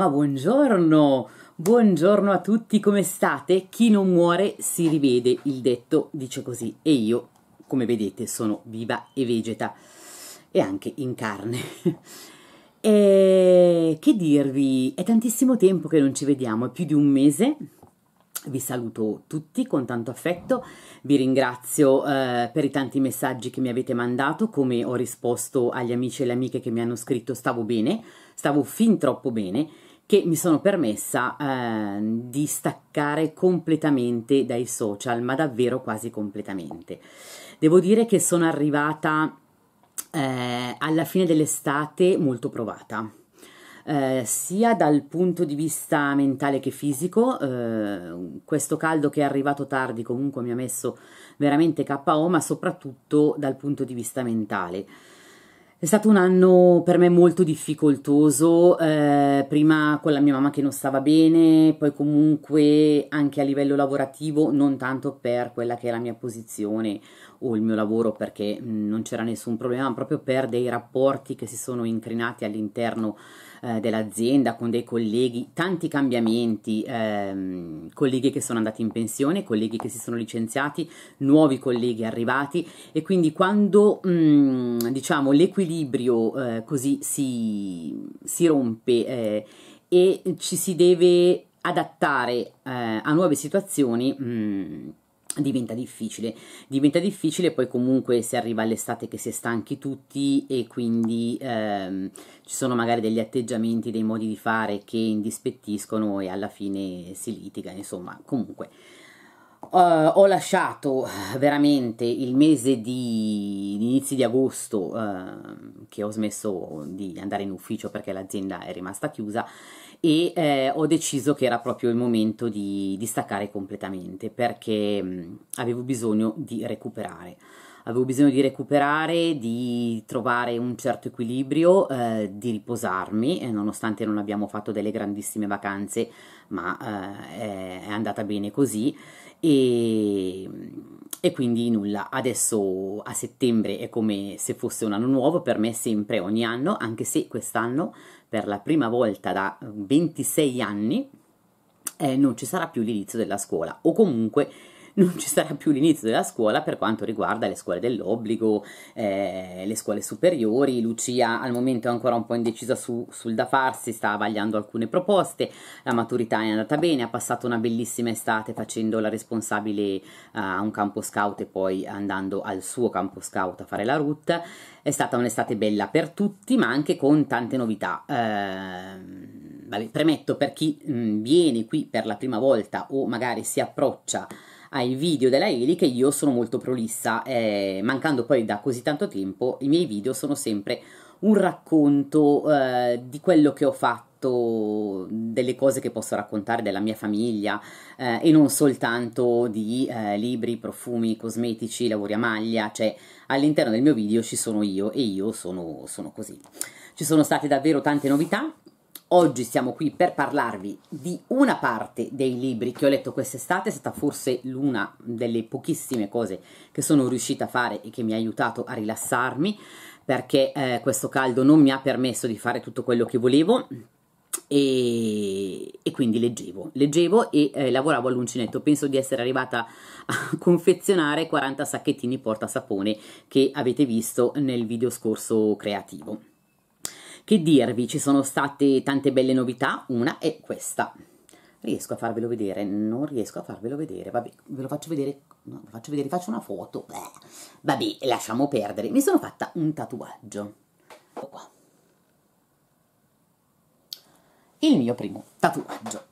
Ma buongiorno! Buongiorno a tutti, come state? Chi non muore si rivede, il detto dice così e io, come vedete, sono viva e vegeta e anche in carne. e che dirvi? È tantissimo tempo che non ci vediamo, è più di un mese vi saluto tutti con tanto affetto, vi ringrazio eh, per i tanti messaggi che mi avete mandato, come ho risposto agli amici e alle amiche che mi hanno scritto stavo bene, stavo fin troppo bene che mi sono permessa eh, di staccare completamente dai social, ma davvero quasi completamente. Devo dire che sono arrivata eh, alla fine dell'estate molto provata. Eh, sia dal punto di vista mentale che fisico, eh, questo caldo che è arrivato tardi comunque mi ha messo veramente KO, ma soprattutto dal punto di vista mentale è stato un anno per me molto difficoltoso, eh, prima con la mia mamma che non stava bene, poi comunque anche a livello lavorativo, non tanto per quella che è la mia posizione o il mio lavoro perché non c'era nessun problema, ma proprio per dei rapporti che si sono incrinati all'interno eh, dell'azienda con dei colleghi, tanti cambiamenti, ehm, colleghi che sono andati in pensione, colleghi che si sono licenziati, nuovi colleghi arrivati e quindi quando mh, diciamo l'equilibrio eh, così si, si rompe eh, e ci si deve adattare eh, a nuove situazioni, mh, diventa difficile diventa difficile poi comunque se arriva all'estate che si è stanchi tutti e quindi ehm, ci sono magari degli atteggiamenti dei modi di fare che indispettiscono e alla fine si litiga insomma comunque uh, ho lasciato eh, veramente il mese di, di inizi di agosto uh, che ho smesso di andare in ufficio perché l'azienda è rimasta chiusa e eh, ho deciso che era proprio il momento di, di staccare completamente perché mh, avevo bisogno di recuperare. Avevo bisogno di recuperare, di trovare un certo equilibrio, eh, di riposarmi, eh, nonostante non abbiamo fatto delle grandissime vacanze, ma eh, è andata bene così. E, e quindi nulla, adesso a settembre è come se fosse un anno nuovo, per me sempre ogni anno, anche se quest'anno per la prima volta da 26 eh, anni eh, non ci sarà più l'inizio della scuola o comunque non ci sarà più l'inizio della scuola per quanto riguarda le scuole dell'obbligo, eh, le scuole superiori. Lucia al momento è ancora un po' indecisa su, sul da farsi, sta vagliando alcune proposte, la maturità è andata bene, ha passato una bellissima estate facendo la responsabile eh, a un campo scout e poi andando al suo campo scout a fare la route. È stata un'estate bella per tutti, ma anche con tante novità. Eh, vabbè, premetto per chi mh, mm, viene qui per la prima volta o magari si approccia ai video della Eli che io sono molto prolissa, eh, mancando poi da così tanto tempo, i miei video sono sempre un racconto eh, di quello che ho fatto delle cose che posso raccontare della mia famiglia eh, e non soltanto di eh, libri, profumi, cosmetici, lavori a maglia, cioè all'interno del mio video ci sono io e io sono, sono così. Ci sono state davvero tante novità, Oggi siamo qui per parlarvi di una parte dei libri che ho letto quest'estate, è stata forse l'una delle pochissime cose che sono riuscita a fare e che mi ha aiutato a rilassarmi, perché eh, questo caldo non mi ha permesso di fare tutto quello che volevo e, e quindi leggevo, leggevo e eh, lavoravo all'uncinetto, penso di essere arrivata a confezionare 40 sacchettini porta sapone che avete visto nel video scorso creativo. Che dirvi, ci sono state tante belle novità, una è questa. Riesco a farvelo vedere? Non riesco a farvelo vedere, vabbè, ve lo faccio vedere, no, lo faccio vedere, faccio una foto. Beh, vabbè, lasciamo perdere. Mi sono fatta un tatuaggio. Ecco qua. Il mio primo tatuaggio.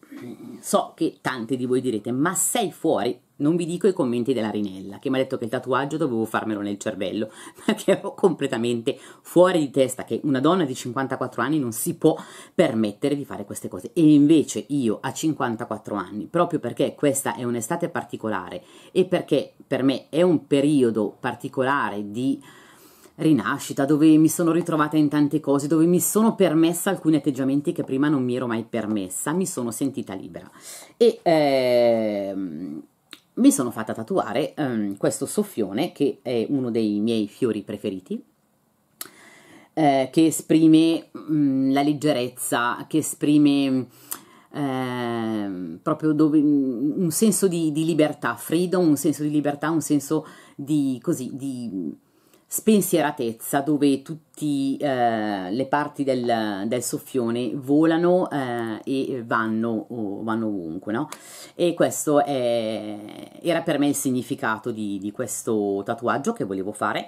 So che tante di voi direte, ma sei fuori non vi dico i commenti della Rinella, che mi ha detto che il tatuaggio dovevo farmelo nel cervello, perché ero completamente fuori di testa che una donna di 54 anni non si può permettere di fare queste cose. E invece io a 54 anni, proprio perché questa è un'estate particolare e perché per me è un periodo particolare di rinascita, dove mi sono ritrovata in tante cose, dove mi sono permessa alcuni atteggiamenti che prima non mi ero mai permessa, mi sono sentita libera. E ehm, mi sono fatta tatuare um, questo soffione che è uno dei miei fiori preferiti, eh, che esprime mh, mm, la leggerezza, che esprime eh, proprio dove, mm, un senso di, di, libertà, freedom, un senso di libertà, un senso di così, di spensieratezza dove tutte eh, le parti del, del soffione volano eh, e vanno, oh, vanno ovunque no? e questo è, era per me il significato di, di questo tatuaggio che volevo fare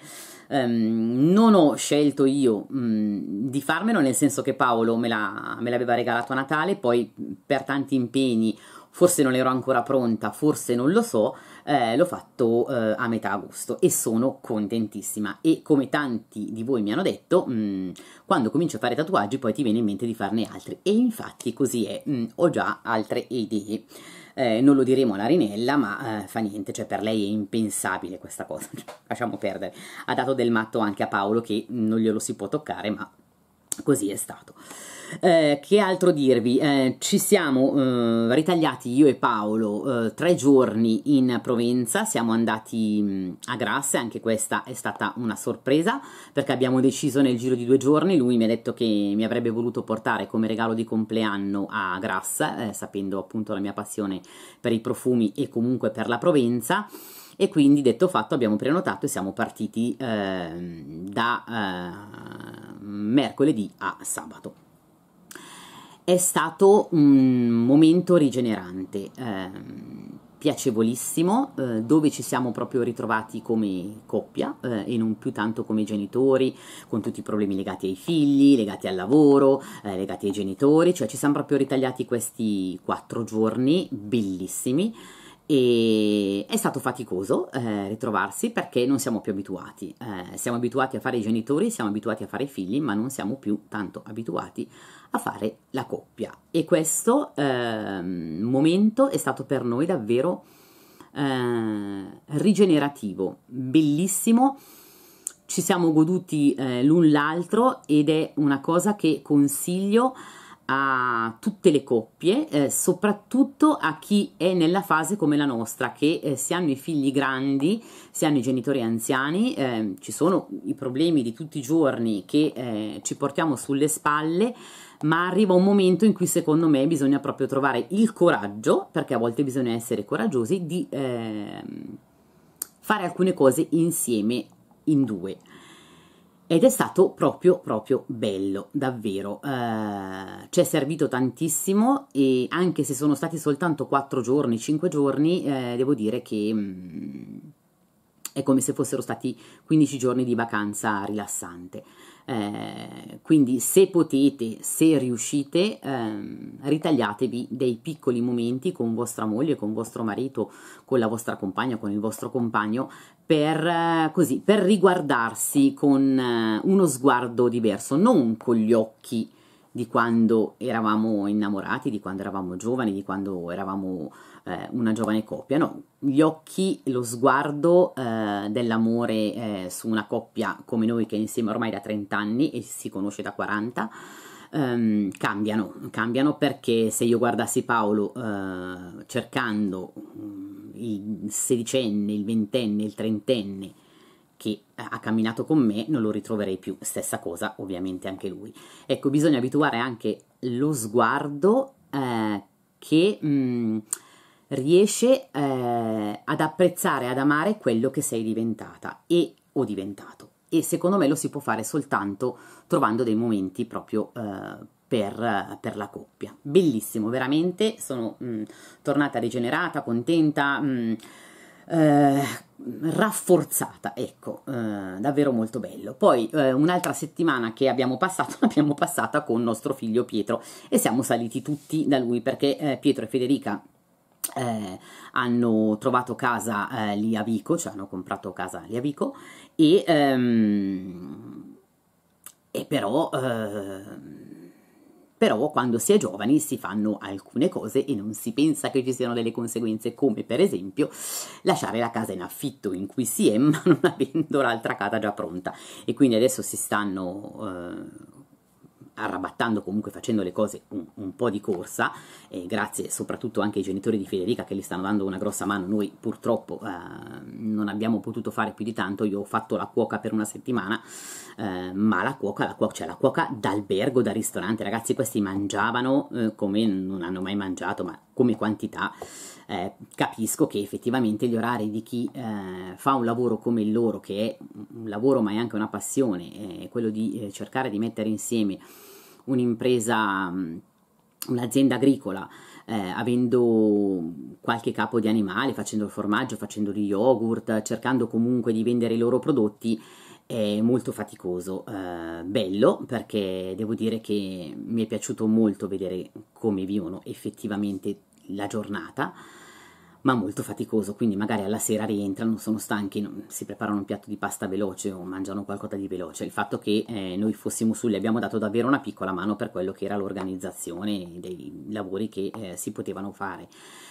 um, non ho scelto io mh, mm, di farmelo nel senso che Paolo me, la, me l'aveva regalato a Natale poi per tanti impegni forse non ero ancora pronta forse non lo so eh, l'ho fatto eh, a metà agosto e sono contentissima e come tanti di voi mi hanno detto mh, mm, quando cominci a fare tatuaggi poi ti viene in mente di farne altri e infatti così è, mh, mm, ho già altre idee. Eh, non lo diremo alla Rinella, ma eh, fa niente, cioè per lei è impensabile questa cosa, lasciamo perdere. Ha dato del matto anche a Paolo che non glielo si può toccare, ma Così è stato. Eh, che altro dirvi? Eh, ci siamo eh, ritagliati io e Paolo eh, tre giorni in Provenza, siamo andati mh, mm, a Grasse, anche questa è stata una sorpresa perché abbiamo deciso nel giro di due giorni, lui mi ha detto che mi avrebbe voluto portare come regalo di compleanno a Grasse, eh, sapendo appunto la mia passione per i profumi e comunque per la Provenza e quindi detto fatto abbiamo prenotato e siamo partiti eh, da eh, mercoledì a sabato. È stato un momento rigenerante, ehm, eh, piacevolissimo, dove ci siamo proprio ritrovati come coppia eh, e non più tanto come genitori, con tutti i problemi legati ai figli, legati al lavoro, eh, legati ai genitori, cioè ci siamo proprio ritagliati questi quattro giorni bellissimi e è stato faticoso eh, ritrovarsi perché non siamo più abituati. Eh, siamo abituati a fare i genitori, siamo abituati a fare i figli, ma non siamo più tanto abituati a fare la coppia. E questo eh, momento è stato per noi davvero eh, rigenerativo, bellissimo. Ci siamo goduti eh, l'un l'altro ed è una cosa che consiglio a tutte le coppie, eh, soprattutto a chi è nella fase come la nostra, che eh, si hanno i figli grandi, si hanno i genitori anziani, eh, ci sono i problemi di tutti i giorni che eh, ci portiamo sulle spalle, ma arriva un momento in cui secondo me bisogna proprio trovare il coraggio, perché a volte bisogna essere coraggiosi, di ehm, fare alcune cose insieme in due ed è stato proprio proprio bello, davvero. Eh, ci è servito tantissimo e anche se sono stati soltanto 4 giorni, 5 giorni, eh, devo dire che mh, mm, è come se fossero stati 15 giorni di vacanza rilassante. Eh, quindi se potete, se riuscite, ehm, ritagliatevi dei piccoli momenti con vostra moglie, con vostro marito, con la vostra compagna, con il vostro compagno per, eh, così, per riguardarsi con eh, uno sguardo diverso, non con gli occhi di quando eravamo innamorati, di quando eravamo giovani, di quando eravamo eh, una giovane coppia, no, gli occhi, lo sguardo eh, dell'amore eh, su una coppia come noi che è insieme ormai da 30 anni e si conosce da 40, ehm, cambiano, cambiano perché se io guardassi Paolo eh, cercando mm, il sedicenne, il ventenne, il trentenne che ha camminato con me non lo ritroverei più. Stessa cosa, ovviamente, anche lui. Ecco, bisogna abituare anche lo sguardo eh, che mh, mm, riesce eh, ad apprezzare, ad amare quello che sei diventata e o diventato. E secondo me lo si può fare soltanto trovando dei momenti proprio eh, per, per, la coppia. Bellissimo, veramente, sono mh, mm, tornata rigenerata, contenta, mh, mm, eh, rafforzata, ecco, eh, davvero molto bello. Poi eh, un'altra settimana che abbiamo passato, l'abbiamo passata con nostro figlio Pietro e siamo saliti tutti da lui perché eh, Pietro e Federica eh, hanno trovato casa eh, lì a Vico, cioè hanno comprato casa lì a Vico e, ehm, e però ehm, però quando si è giovani si fanno alcune cose e non si pensa che ci siano delle conseguenze, come per esempio lasciare la casa in affitto in cui si è, ma non avendo l'altra casa già pronta. E quindi adesso si stanno eh, arrabattando comunque facendo le cose un, un po' di corsa e grazie soprattutto anche ai genitori di Federica che gli stanno dando una grossa mano noi purtroppo eh, non abbiamo potuto fare più di tanto io ho fatto la cuoca per una settimana eh, ma la cuoca, la cuoca cioè la cuoca d'albergo da ristorante ragazzi questi mangiavano eh, come non hanno mai mangiato ma come quantità eh, capisco che effettivamente gli orari di chi eh, fa un lavoro come il loro, che è un lavoro ma è anche una passione, eh, quello di eh, cercare di mettere insieme un'impresa, mm, un'azienda agricola, eh, avendo qualche capo di animale, facendo il formaggio, facendo gli yogurt, cercando comunque di vendere i loro prodotti, è molto faticoso, eh, bello perché devo dire che mi è piaciuto molto vedere come vivono effettivamente la giornata, ma molto faticoso, quindi magari alla sera rientrano, sono stanchi, si preparano un piatto di pasta veloce o mangiano qualcosa di veloce. Il fatto che eh, noi fossimo su lì abbiamo dato davvero una piccola mano per quello che era l'organizzazione dei lavori che eh, si potevano fare,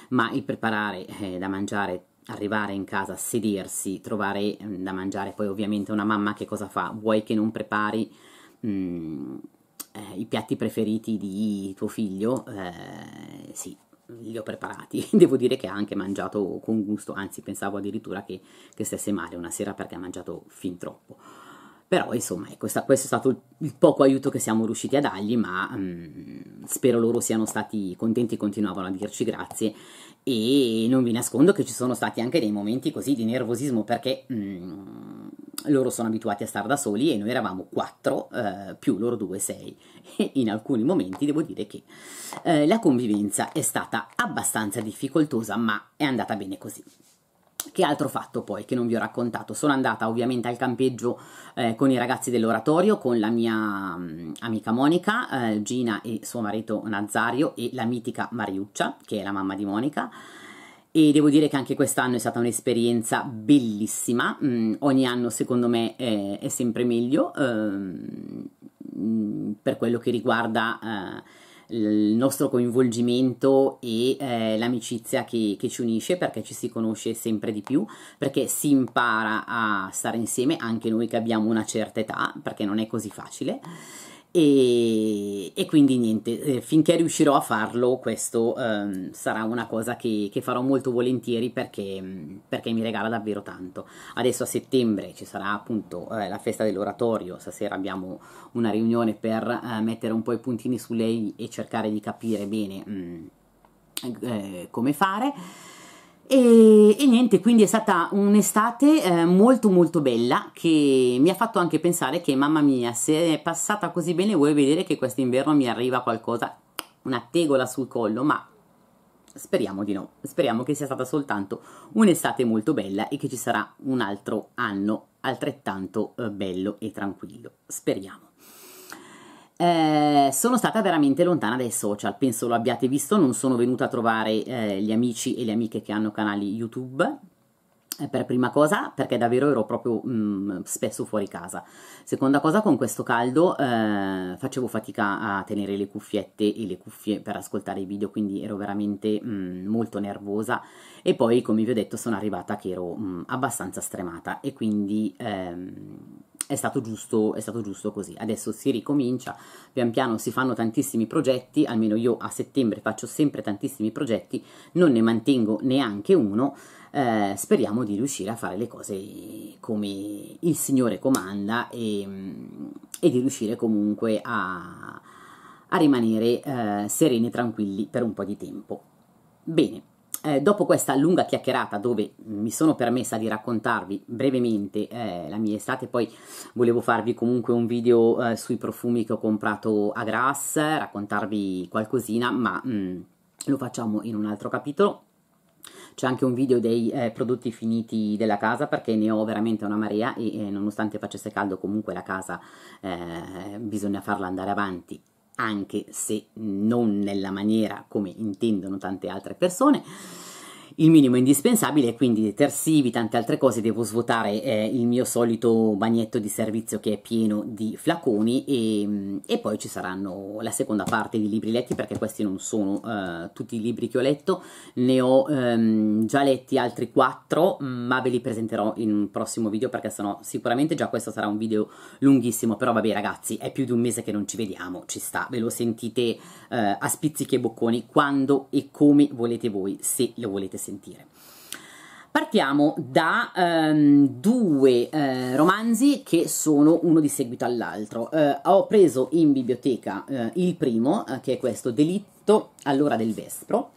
ma il preparare eh, da mangiare arrivare in casa, sedersi, trovare mm, da mangiare, poi ovviamente una mamma che cosa fa? Vuoi che non prepari mh, mm, eh, i piatti preferiti di tuo figlio? Eh, sì, li ho preparati. Devo dire che ha anche mangiato con gusto, anzi pensavo addirittura che, che stesse male una sera perché ha mangiato fin troppo. Però insomma, questa, ecco, questo è stato il poco aiuto che siamo riusciti a dargli, ma mh, mm, spero loro siano stati contenti, continuavano a dirci grazie e non vi nascondo che ci sono stati anche dei momenti così di nervosismo perché mh, mm, loro sono abituati a stare da soli e noi eravamo quattro eh, più loro due sei e in alcuni momenti devo dire che eh, la convivenza è stata abbastanza difficoltosa ma è andata bene così. Che altro fatto poi che non vi ho raccontato? Sono andata ovviamente al campeggio eh, con i ragazzi dell'oratorio, con la mia mh, mm, amica Monica, eh, Gina e suo marito Nazario e la mitica Mariuccia, che è la mamma di Monica e devo dire che anche quest'anno è stata un'esperienza bellissima, mm, ogni anno secondo me è, è sempre meglio mm, per quello che riguarda eh, il nostro coinvolgimento e eh, l'amicizia che, che, ci unisce perché ci si conosce sempre di più, perché si impara a stare insieme anche noi che abbiamo una certa età, perché non è così facile e, e quindi niente, eh, finché riuscirò a farlo questo um, sarà una cosa che, che, farò molto volentieri perché, perché mi regala davvero tanto. Adesso a settembre ci sarà appunto eh, la festa dell'oratorio, stasera abbiamo una riunione per eh, mettere un po' i puntini su lei e cercare di capire bene mh, mm, eh, come fare. E, e, niente, quindi è stata un'estate eh, molto molto bella che mi ha fatto anche pensare che mamma mia, se è passata così bene vuoi vedere che quest'inverno mi arriva qualcosa, una tegola sul collo, ma speriamo di no, speriamo che sia stata soltanto un'estate molto bella e che ci sarà un altro anno altrettanto eh, bello e tranquillo, speriamo. Eh, sono stata veramente lontana dai social, penso lo abbiate visto, non sono venuta a trovare eh, gli amici e le amiche che hanno canali YouTube eh, per prima cosa perché davvero ero proprio mh, mm, spesso fuori casa seconda cosa con questo caldo eh, facevo fatica a tenere le cuffiette e le cuffie per ascoltare i video quindi ero veramente mh, mm, molto nervosa e poi come vi ho detto sono arrivata che ero mh, mm, abbastanza stremata e quindi ehm, è stato, giusto, è stato giusto così. Adesso si ricomincia, pian piano si fanno tantissimi progetti, almeno io a settembre faccio sempre tantissimi progetti, non ne mantengo neanche uno, eh, speriamo di riuscire a fare le cose come il Signore comanda e, e di riuscire comunque a, a rimanere eh, sereni e tranquilli per un po' di tempo. Bene, eh, dopo questa lunga chiacchierata dove mi sono permessa di raccontarvi brevemente eh, la mia estate, poi volevo farvi comunque un video eh, sui profumi che ho comprato a Grasse, raccontarvi qualcosina, ma mh, mm, lo facciamo in un altro capitolo. C'è anche un video dei eh, prodotti finiti della casa perché ne ho veramente una marea e eh, nonostante facesse caldo comunque la casa eh, bisogna farla andare avanti anche se non nella maniera come intendono tante altre persone il minimo indispensabile, quindi detersivi, tante altre cose, devo svuotare eh, il mio solito bagnetto di servizio che è pieno di flaconi e, mm, e, poi ci saranno la seconda parte di libri letti perché questi non sono eh, tutti i libri che ho letto, ne ho ehm, già letti altri quattro mm, ma ve li presenterò in un prossimo video perché sennò sicuramente già questo sarà un video lunghissimo, però vabbè ragazzi è più di un mese che non ci vediamo, ci sta, ve lo sentite eh, a spizzichi e bocconi quando e come volete voi, se lo volete sentire sentire. Partiamo da um, due eh, romanzi che sono uno di seguito all'altro. Eh, ho preso in biblioteca eh, il primo, eh, che è questo Delitto all'ora del Vespro,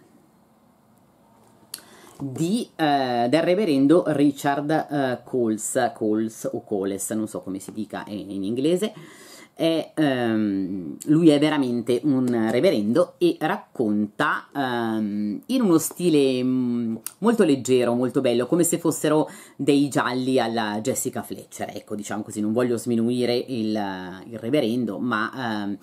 di, eh, del reverendo Richard eh, Coles, Coles o Coles, non so come si dica in inglese, è, um, lui è veramente un reverendo e racconta um, in uno stile mm, molto leggero, molto bello, come se fossero dei gialli alla Jessica Fletcher. Ecco, diciamo così, non voglio sminuire il, il reverendo, ma... Um,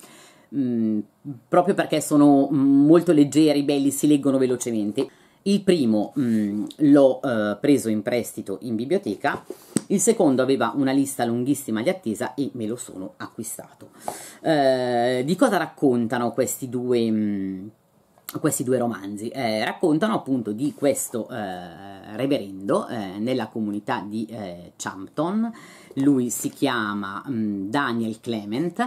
proprio perché sono molto leggeri, belli, si leggono velocemente. Il primo mm, l'ho eh, preso in prestito in biblioteca il secondo aveva una lista lunghissima di attesa e me lo sono acquistato. Eh, di cosa raccontano questi due... Mh, mm, questi due romanzi eh, raccontano appunto di questo eh, reverendo eh, nella comunità di eh, Champton. Lui si chiama mh, mm, Daniel Clement,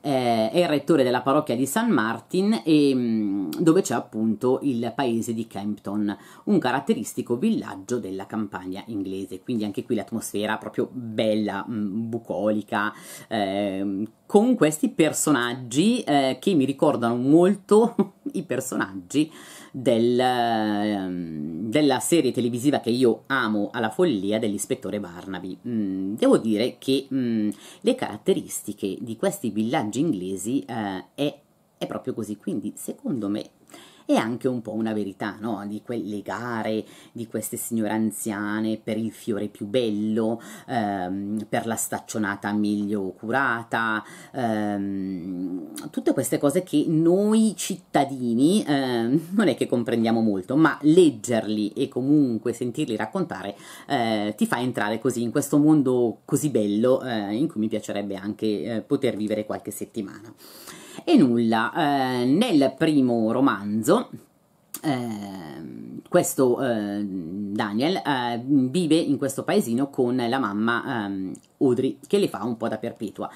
eh, è il rettore della parrocchia di San Martin e, mh, mm, dove c'è appunto il paese di Campton, un caratteristico villaggio della campagna inglese. Quindi anche qui l'atmosfera proprio bella, mh, mm, bucolica, eh, con questi personaggi che mi ricordano molto i personaggi del, ehm, della serie televisiva che io amo alla follia dell'ispettore Barnaby. Mm, devo dire che mm, le caratteristiche di questi villaggi inglesi eh, è, è proprio così, quindi secondo me è anche un po' una verità, no? Di quelle gare di queste signore anziane per il fiore più bello, ehm, per la staccionata meglio curata, ehm, tutte queste cose che noi cittadini ehm, non è che comprendiamo molto, ma leggerli e comunque sentirli raccontare eh, ti fa entrare così in questo mondo così bello eh, in cui mi piacerebbe anche eh, poter vivere qualche settimana. E nulla, eh, nel primo romanzo eh, questo eh, Daniel eh, vive in questo paesino con la mamma ehm, Audrey che le fa un po' da perpetua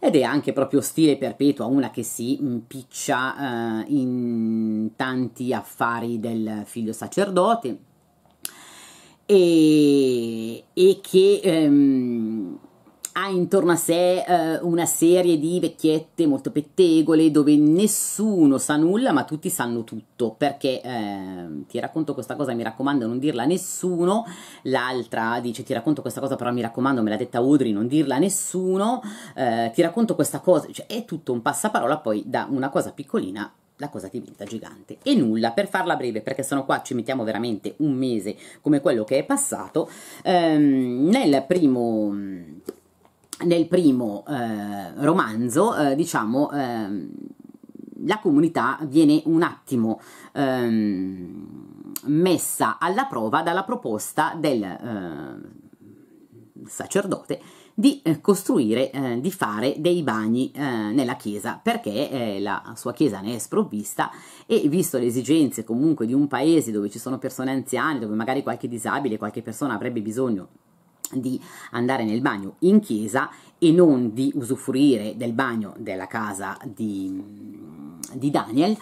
ed è anche proprio stile perpetua, una che si impiccia eh, in tanti affari del figlio sacerdote e, e che ehm, ha intorno a sé eh, una serie di vecchiette molto pettegole dove nessuno sa nulla ma tutti sanno tutto perché eh, ti racconto questa cosa mi raccomando non dirla a nessuno l'altra dice ti racconto questa cosa però mi raccomando me l'ha detta Audrey non dirla a nessuno eh, ti racconto questa cosa cioè è tutto un passaparola poi da una cosa piccolina la cosa diventa gigante e nulla per farla breve perché sono qua ci mettiamo veramente un mese come quello che è passato ehm, nel primo nel primo eh, romanzo, eh, diciamo, ehm, la comunità viene un attimo ehm, messa alla prova dalla proposta del eh, sacerdote di eh, costruire, eh, di fare dei bagni eh, nella chiesa, perché la sua chiesa ne è sprovvista e visto le esigenze comunque di un paese dove ci sono persone anziane, dove magari qualche disabile, qualche persona avrebbe bisogno di andare nel bagno in chiesa e non di usufruire del bagno della casa di, mm, di Daniel,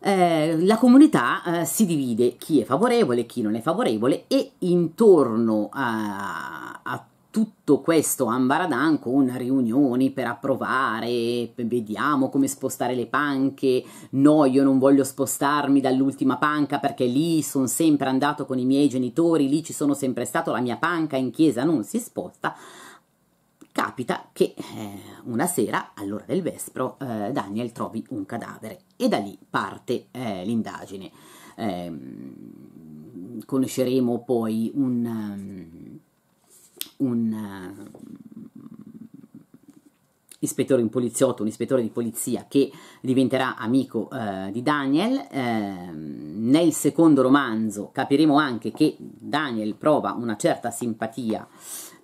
eh, la comunità eh, si divide chi è favorevole, e chi non è favorevole e intorno a, a tutto questo ambaradan con riunioni per approvare, vediamo come spostare le panche, no io non voglio spostarmi dall'ultima panca perché lì sono sempre andato con i miei genitori, lì ci sono sempre stato, la mia panca in chiesa non si sposta. Capita che eh, una sera, all'ora del vespro, eh, Daniel trovi un cadavere e da lì parte eh, l'indagine. Ehm, conosceremo poi un... Um, un eh, ispettore, un poliziotto, un ispettore di polizia che diventerà amico eh, di Daniel. Eh, nel secondo romanzo capiremo anche che Daniel prova una certa simpatia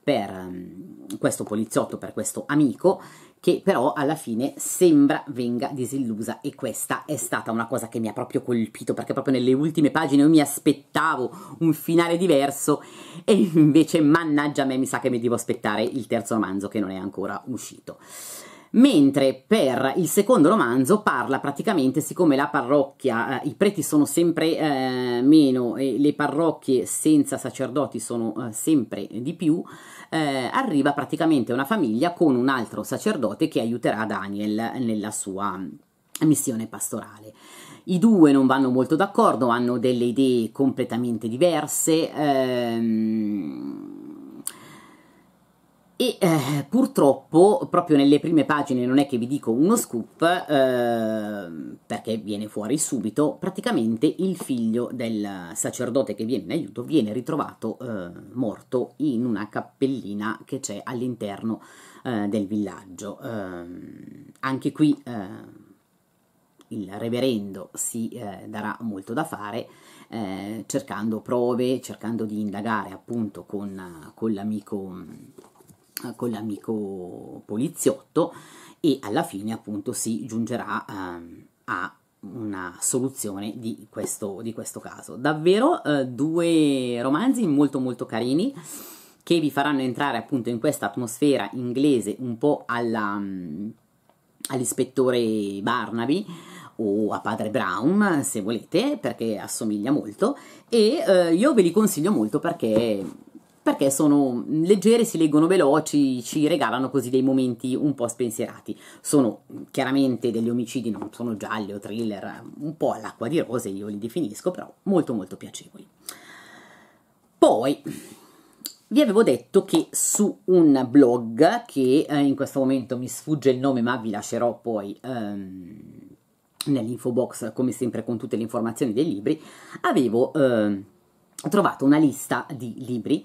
per mm, questo poliziotto, per questo amico, che però alla fine sembra venga disillusa e questa è stata una cosa che mi ha proprio colpito perché proprio nelle ultime pagine io mi aspettavo un finale diverso e invece mannaggia a me mi sa che mi devo aspettare il terzo romanzo che non è ancora uscito mentre per il secondo romanzo parla praticamente, siccome la parrocchia, eh, i preti sono sempre eh, meno e le parrocchie senza sacerdoti sono eh, sempre di più, eh, arriva praticamente una famiglia con un altro sacerdote che aiuterà Daniel nella sua missione pastorale. I due non vanno molto d'accordo, hanno delle idee completamente diverse. Ehm, e eh, purtroppo, proprio nelle prime pagine, non è che vi dico uno scoop, eh, perché viene fuori subito, praticamente il figlio del sacerdote che viene in aiuto viene ritrovato eh, morto in una cappellina che c'è all'interno eh, del villaggio. Eh, anche qui eh, il reverendo si eh, darà molto da fare eh, cercando prove, cercando di indagare appunto con, con l'amico mm, eh, con l'amico poliziotto e alla fine appunto si giungerà ehm, a una soluzione di questo, di questo caso. Davvero eh, due romanzi molto molto carini che vi faranno entrare appunto in questa atmosfera inglese un po' alla, mm, all'ispettore Barnaby o a padre Brown se volete perché assomiglia molto e eh, io ve li consiglio molto perché perché sono leggere, si leggono veloci, ci regalano così dei momenti un po' spensierati. Sono chiaramente degli omicidi, non sono gialli o thriller, un po' all'acqua di rose io li definisco, però molto molto piacevoli. Poi vi avevo detto che su un blog che eh, in questo momento mi sfugge il nome, ma vi lascerò poi ehm, nell'info box come sempre con tutte le informazioni dei libri, avevo eh, trovato una lista di libri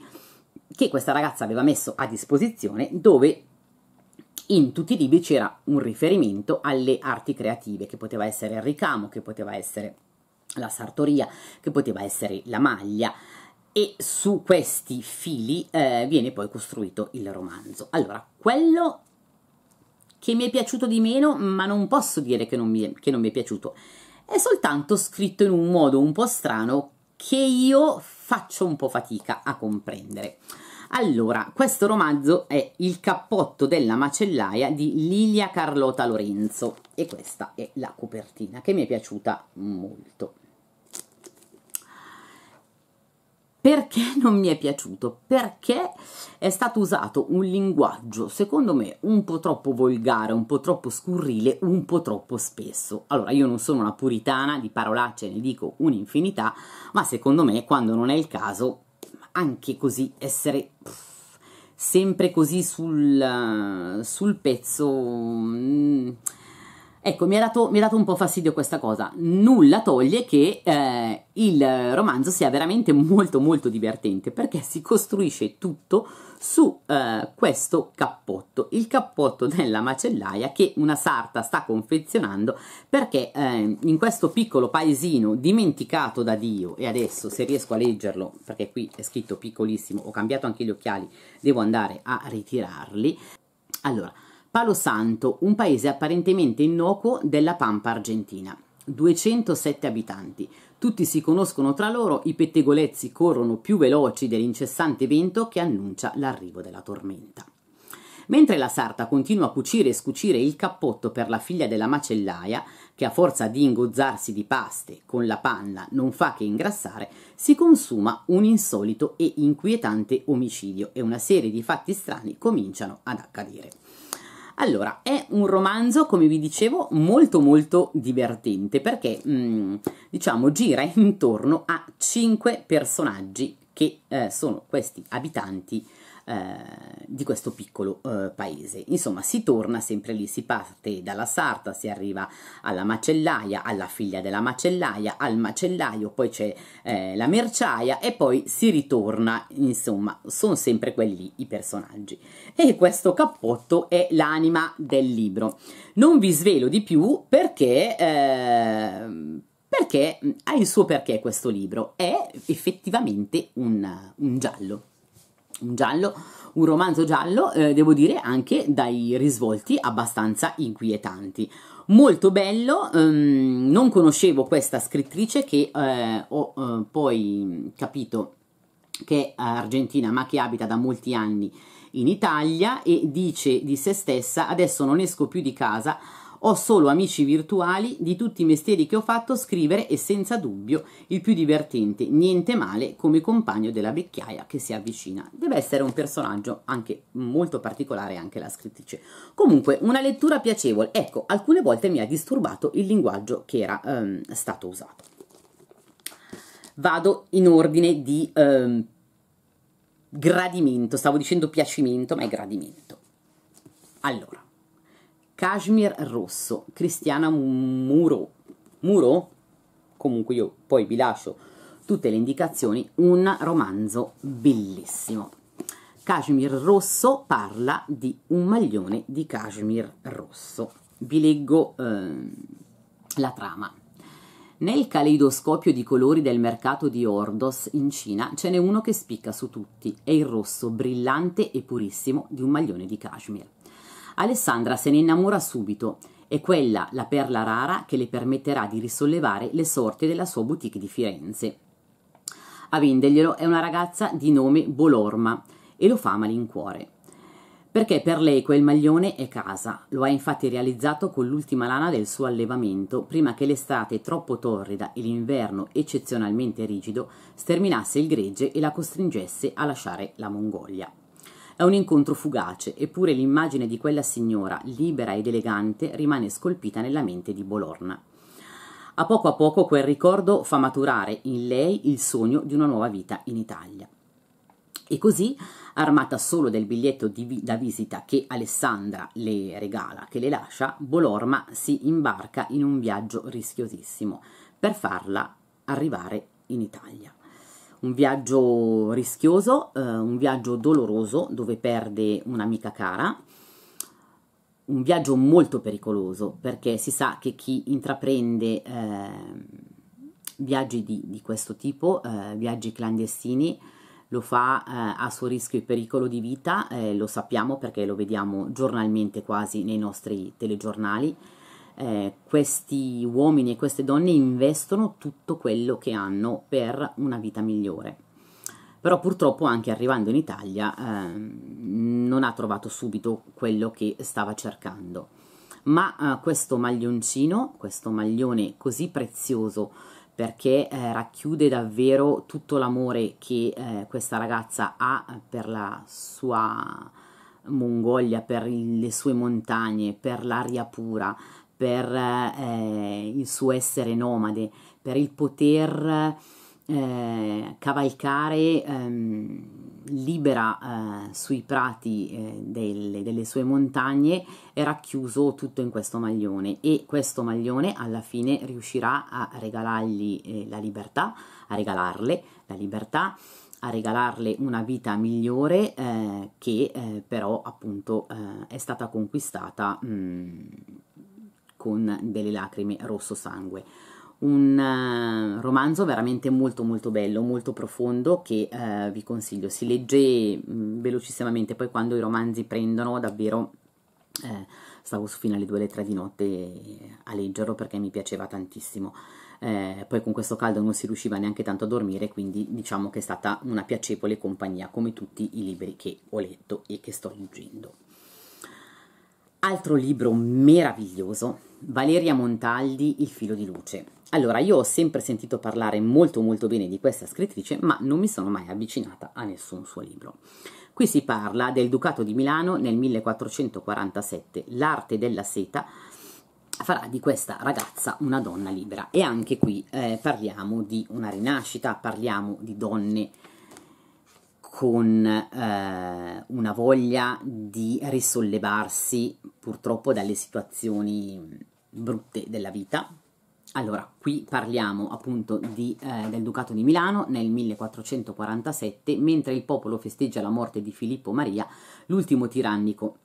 che questa ragazza aveva messo a disposizione dove in tutti i libri c'era un riferimento alle arti creative, che poteva essere il ricamo, che poteva essere la sartoria, che poteva essere la maglia e su questi fili eh, viene poi costruito il romanzo. Allora, quello che mi è piaciuto di meno, ma non posso dire che non mi è, che non mi è piaciuto, è soltanto scritto in un modo un po' strano che io faccio un po' fatica a comprendere. Allora, questo romanzo è Il cappotto della macellaia di Lilia Carlota Lorenzo e questa è la copertina che mi è piaciuta molto. perché non mi è piaciuto? Perché è stato usato un linguaggio, secondo me, un po' troppo volgare, un po' troppo scurrile, un po' troppo spesso. Allora, io non sono una puritana, di parolacce ne dico un'infinità, ma secondo me, quando non è il caso, anche così essere pff, sempre così sul, sul pezzo... Mh, mm, Ecco, mi ha, dato, dato, un po' fastidio questa cosa. Nulla toglie che eh, il romanzo sia veramente molto molto divertente perché si costruisce tutto su eh, questo cappotto, il cappotto della macellaia che una sarta sta confezionando perché eh, in questo piccolo paesino dimenticato da Dio e adesso se riesco a leggerlo perché qui è scritto piccolissimo, ho cambiato anche gli occhiali, devo andare a ritirarli. Allora, Palo Santo, un paese apparentemente innocuo della Pampa argentina. 207 abitanti. Tutti si conoscono tra loro, i pettegolezzi corrono più veloci dell'incessante vento che annuncia l'arrivo della tormenta. Mentre la sarta continua a cucire e scucire il cappotto per la figlia della macellaia, che a forza di ingozzarsi di paste con la panna non fa che ingrassare, si consuma un insolito e inquietante omicidio e una serie di fatti strani cominciano ad accadere. Allora, è un romanzo, come vi dicevo, molto molto divertente perché, mm, diciamo, gira intorno a cinque personaggi che eh, sono questi abitanti eh, di questo piccolo eh, paese. Insomma, si torna sempre lì, si parte dalla sarta, si arriva alla macellaia, alla figlia della macellaia, al macellaio, poi c'è eh, la merciaia e poi si ritorna, insomma, sono sempre quelli i personaggi. E questo cappotto è l'anima del libro. Non vi svelo di più perché eh, perché ha il suo perché questo libro, è effettivamente un, un giallo un giallo, un romanzo giallo, eh, devo dire anche dai risvolti abbastanza inquietanti. Molto bello, ehm, non conoscevo questa scrittrice che eh, ho eh, poi capito che è argentina ma che abita da molti anni in Italia e dice di se stessa adesso non esco più di casa ho solo amici virtuali di tutti i mestieri che ho fatto scrivere e senza dubbio il più divertente, niente male come compagno della vecchiaia che si avvicina. Deve essere un personaggio anche molto particolare anche la scrittrice. Comunque una lettura piacevole. Ecco, alcune volte mi ha disturbato il linguaggio che era ehm, stato usato. Vado in ordine di ehm, gradimento, stavo dicendo piacimento, ma è gradimento. Allora, cashmere rosso, Cristiana Muro. Muro? Comunque io poi vi lascio tutte le indicazioni, un romanzo bellissimo. Cashmere rosso parla di un maglione di cashmere rosso. Vi leggo eh, la trama. Nel caleidoscopio di colori del mercato di Ordos in Cina ce n'è uno che spicca su tutti, è il rosso brillante e purissimo di un maglione di cashmere. Alessandra se ne innamora subito. È quella la perla rara che le permetterà di risollevare le sorti della sua boutique di Firenze. A venderglielo è una ragazza di nome Bolorma e lo fa a malincuore. Perché per lei quel maglione è casa, lo ha infatti realizzato con l'ultima lana del suo allevamento, prima che l'estate troppo torrida e l'inverno eccezionalmente rigido sterminasse il gregge e la costringesse a lasciare la Mongolia. È un incontro fugace, eppure l'immagine di quella signora, libera ed elegante, rimane scolpita nella mente di Bolorna. A poco a poco quel ricordo fa maturare in lei il sogno di una nuova vita in Italia. E così, armata solo del biglietto vi da visita che Alessandra le regala, che le lascia, Bolorma si imbarca in un viaggio rischiosissimo per farla arrivare in Italia un viaggio rischioso, eh, un viaggio doloroso dove perde un'amica cara, un viaggio molto pericoloso perché si sa che chi intraprende eh, viaggi di, di, questo tipo, eh, viaggi clandestini, lo fa eh, a suo rischio e pericolo di vita, eh, lo sappiamo perché lo vediamo giornalmente quasi nei nostri telegiornali, eh, questi uomini e queste donne investono tutto quello che hanno per una vita migliore. Però purtroppo anche arrivando in Italia eh, non ha trovato subito quello che stava cercando. Ma eh, questo maglioncino, questo maglione così prezioso perché eh, racchiude davvero tutto l'amore che eh, questa ragazza ha per la sua Mongolia, per le sue montagne, per l'aria pura, per eh, il suo essere nomade, per il poter eh, cavalcare ehm, libera eh, sui prati eh, delle, delle sue montagne è racchiuso tutto in questo maglione e questo maglione alla fine riuscirà a regalargli eh, la libertà, a regalarle la libertà a regalarle una vita migliore eh, che eh, però appunto eh, è stata conquistata mh, mm, con delle lacrime rosso sangue. Un uh, romanzo veramente molto molto bello, molto profondo che uh, vi consiglio. Si legge mh, mm, velocissimamente, poi quando i romanzi prendono davvero eh, stavo su fino alle 2 alle 3 di notte eh, a leggerlo perché mi piaceva tantissimo. Eh, poi con questo caldo non si riusciva neanche tanto a dormire, quindi diciamo che è stata una piacevole compagnia come tutti i libri che ho letto e che sto leggendo. Altro libro meraviglioso Valeria Montaldi, Il filo di luce. Allora, io ho sempre sentito parlare molto molto bene di questa scrittrice, ma non mi sono mai avvicinata a nessun suo libro. Qui si parla del Ducato di Milano nel 1447, l'arte della seta farà di questa ragazza una donna libera e anche qui eh, parliamo di una rinascita, parliamo di donne con eh, una voglia di risollevarsi purtroppo dalle situazioni brutte della vita. Allora, qui parliamo appunto di, eh, del Ducato di Milano nel 1447, mentre il popolo festeggia la morte di Filippo Maria, l'ultimo tirannico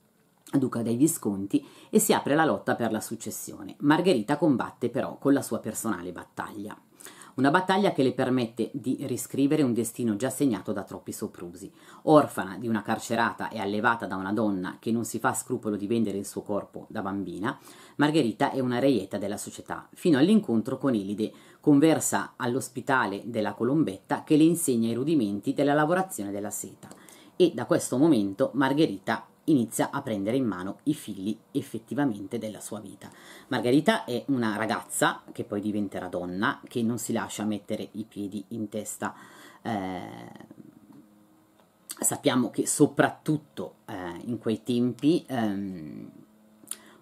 duca dei Visconti, e si apre la lotta per la successione. Margherita combatte però con la sua personale battaglia una battaglia che le permette di riscrivere un destino già segnato da troppi soprusi. Orfana di una carcerata e allevata da una donna che non si fa scrupolo di vendere il suo corpo da bambina, Margherita è una reietta della società, fino all'incontro con Elide, conversa all'ospitale della Colombetta che le insegna i rudimenti della lavorazione della seta. E da questo momento Margherita inizia a prendere in mano i figli effettivamente della sua vita. Margherita è una ragazza che poi diventerà donna, che non si lascia mettere i piedi in testa. Eh, sappiamo che soprattutto eh, in quei tempi ehm,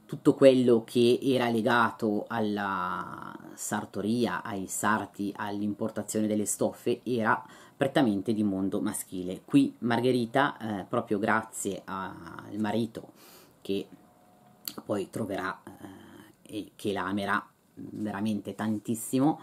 tutto quello che era legato alla sartoria, ai sarti, all'importazione delle stoffe era prettamente di mondo maschile. Qui Margherita, eh, proprio grazie al marito che poi troverà eh, e che la amerà veramente tantissimo,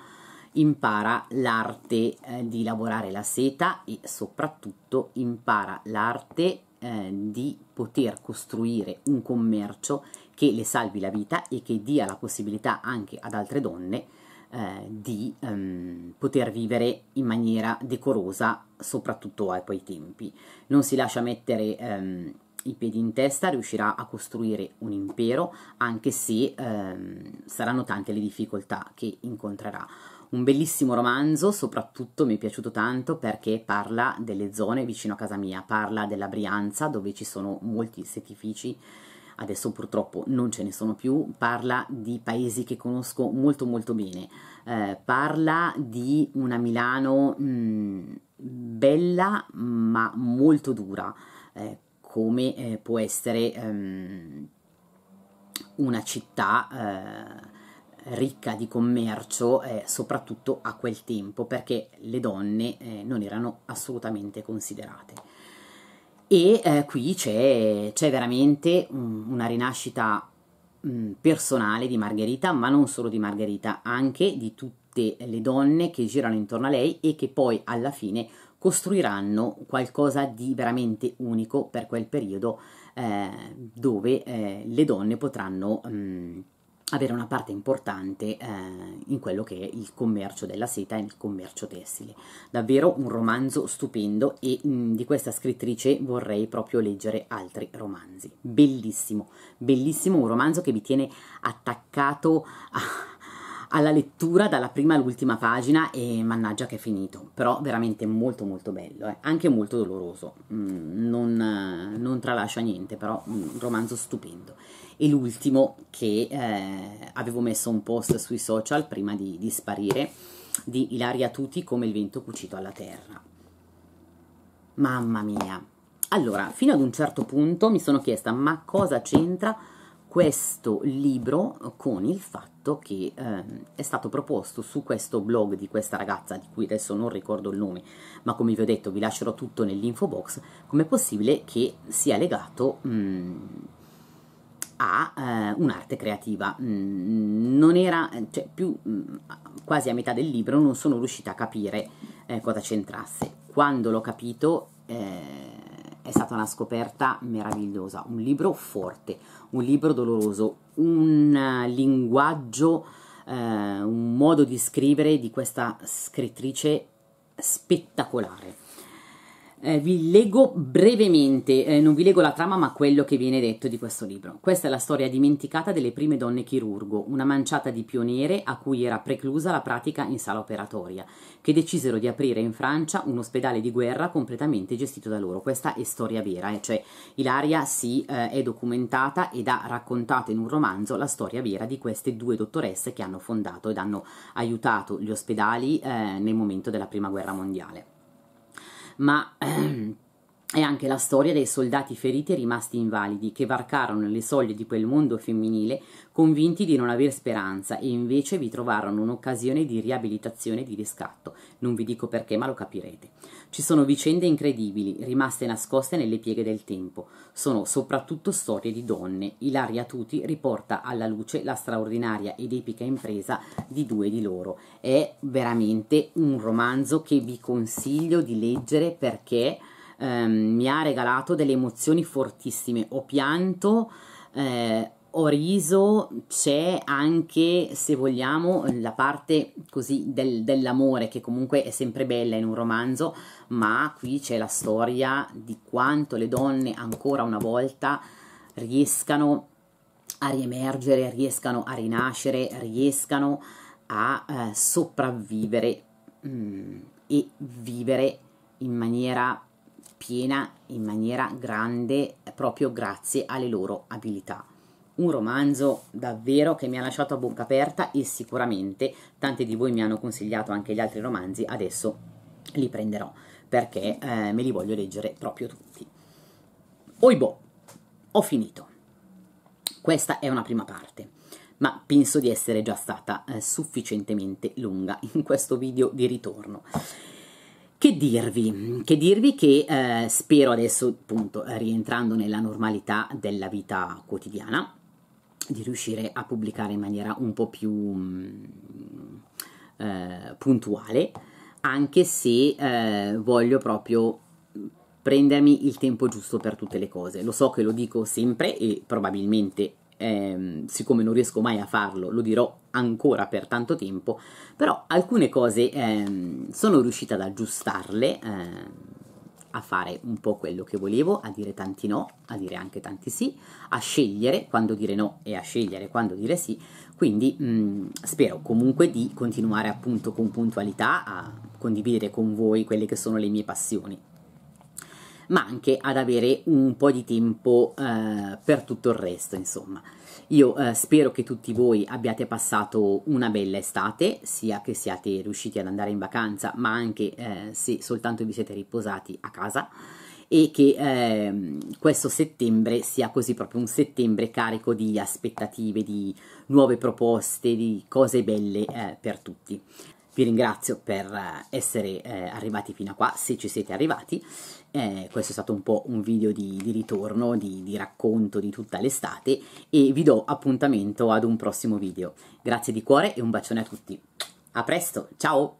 impara l'arte eh, di lavorare la seta e soprattutto impara l'arte eh, di poter costruire un commercio che le salvi la vita e che dia la possibilità anche ad altre donne eh, di ehm, poter vivere in maniera decorosa, soprattutto ai quei tempi. Non si lascia mettere ehm, i piedi in testa, riuscirà a costruire un impero, anche se ehm, saranno tante le difficoltà che incontrerà. Un bellissimo romanzo, soprattutto mi è piaciuto tanto perché parla delle zone vicino a casa mia, parla della Brianza dove ci sono molti setifici adesso purtroppo non ce ne sono più, parla di paesi che conosco molto molto bene, eh, parla di una Milano mh, mm, bella ma molto dura, eh, come eh, può essere ehm, una città eh, ricca di commercio, eh, soprattutto a quel tempo, perché le donne eh, non erano assolutamente considerate. E eh, qui c'è, c'è veramente un, una rinascita mh, mm, personale di Margherita, ma non solo di Margherita, anche di tutte le donne che girano intorno a lei e che poi alla fine costruiranno qualcosa di veramente unico per quel periodo eh, dove eh, le donne potranno mh, mm, avere una parte importante eh, in quello che è il commercio della seta e il commercio tessile. Davvero un romanzo stupendo e mh, mm, di questa scrittrice vorrei proprio leggere altri romanzi. Bellissimo, bellissimo, un romanzo che vi tiene attaccato a, alla lettura dalla prima all'ultima pagina e mannaggia che è finito, però veramente molto molto bello, eh. anche molto doloroso, mm, non, non, tralascia niente, però un romanzo stupendo. E l'ultimo che eh, avevo messo un post sui social prima di, di sparire, di Ilaria Tuti come il vento cucito alla terra. Mamma mia! Allora, fino ad un certo punto mi sono chiesta ma cosa c'entra questo libro con il fatto testo che ehm, è stato proposto su questo blog di questa ragazza, di cui adesso non ricordo il nome, ma come vi ho detto vi lascerò tutto nell'info box, com'è possibile che sia legato mh, a eh, un'arte creativa. Mh, non era, cioè più mh, quasi a metà del libro non sono riuscita a capire eh, cosa c'entrasse. Quando l'ho capito... Eh, è stata una scoperta meravigliosa, un libro forte, un libro doloroso, un eh, linguaggio, eh, un modo di scrivere di questa scrittrice spettacolare eh, vi leggo brevemente, eh, non vi leggo la trama ma quello che viene detto di questo libro. Questa è la storia dimenticata delle prime donne chirurgo, una manciata di pioniere a cui era preclusa la pratica in sala operatoria, che decisero di aprire in Francia un ospedale di guerra completamente gestito da loro. Questa è storia vera, eh, cioè Ilaria si eh, è documentata ed ha raccontato in un romanzo la storia vera di queste due dottoresse che hanno fondato ed hanno aiutato gli ospedali eh, nel momento della prima guerra mondiale. 妈，è anche la storia dei soldati feriti e rimasti invalidi che varcarono le soglie di quel mondo femminile convinti di non aver speranza e invece vi trovarono un'occasione di riabilitazione e di riscatto. Non vi dico perché, ma lo capirete. Ci sono vicende incredibili, rimaste nascoste nelle pieghe del tempo. Sono soprattutto storie di donne. Ilaria Tuti riporta alla luce la straordinaria ed epica impresa di due di loro. È veramente un romanzo che vi consiglio di leggere perché ehm, mi ha regalato delle emozioni fortissime. Ho pianto, eh, ho riso, c'è anche, se vogliamo, la parte così del, dell'amore, che comunque è sempre bella in un romanzo, ma qui c'è la storia di quanto le donne ancora una volta riescano a riemergere, riescano a rinascere, riescano a eh, sopravvivere mh, mm, e vivere in maniera piena in maniera grande proprio grazie alle loro abilità. Un romanzo davvero che mi ha lasciato a bocca aperta e sicuramente tanti di voi mi hanno consigliato anche gli altri romanzi, adesso li prenderò perché eh, me li voglio leggere proprio tutti. Oibo, ho finito. Questa è una prima parte ma penso di essere già stata eh, sufficientemente lunga in questo video di ritorno. Che dirvi? Che dirvi che eh, spero adesso, appunto, rientrando nella normalità della vita quotidiana, di riuscire a pubblicare in maniera un po' più mh, mm, eh, puntuale, anche se eh, voglio proprio prendermi il tempo giusto per tutte le cose. Lo so che lo dico sempre e probabilmente ehm, siccome non riesco mai a farlo, lo dirò ancora per tanto tempo, però alcune cose ehm, sono riuscita ad aggiustarle, ehm, a fare un po' quello che volevo, a dire tanti no, a dire anche tanti sì, a scegliere quando dire no e a scegliere quando dire sì, quindi mh, spero comunque di continuare appunto con puntualità a condividere con voi quelle che sono le mie passioni ma anche ad avere un po' di tempo eh, per tutto il resto, insomma. Io eh, spero che tutti voi abbiate passato una bella estate, sia che siate riusciti ad andare in vacanza, ma anche eh, se soltanto vi siete riposati a casa e che eh, questo settembre sia così proprio un settembre carico di aspettative, di nuove proposte, di cose belle eh, per tutti. Vi ringrazio per eh, essere eh, arrivati fino a qua, se ci siete arrivati, eh, questo è stato un po' un video di, di ritorno, di, di racconto di tutta l'estate e vi do appuntamento ad un prossimo video. Grazie di cuore e un bacione a tutti. A presto, ciao!